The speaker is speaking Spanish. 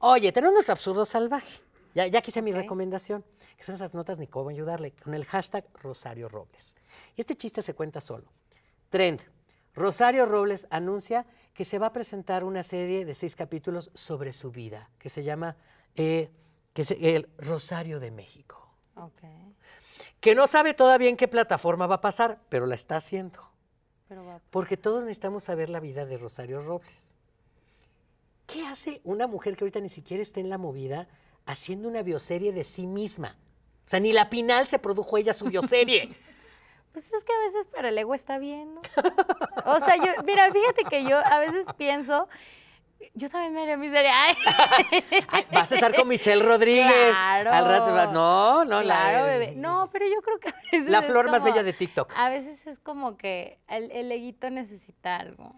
Oye, tenemos nuestro absurdo salvaje. Ya, quise mi recomendación, que son esas notas ni cómo ayudarle, con el hashtag Rosario Robles. Y este chiste se cuenta solo. Trend. Rosario Robles anuncia que se va a presentar una serie de seis capítulos sobre su vida, que se llama eh, el Rosario de México. Que no sabe todavía en qué plataforma va a pasar, pero la está haciendo. Porque todos necesitamos saber la vida de Rosario Robles. ¿Qué hace una mujer que ahorita ni siquiera está en la movida haciendo una bioserie de sí misma? O sea, ni la Pinal se produjo ella su bioserie. Pues es que a veces para el ego está bien, ¿no? O sea, yo, mira, fíjate que yo a veces pienso, yo también me haría miseria. Ay. Vas a estar con Michelle Rodríguez. Claro. no, no, claro, bebé. No, pero yo creo que a La flor más bella de TikTok. A veces es como que el, el eguito necesita algo.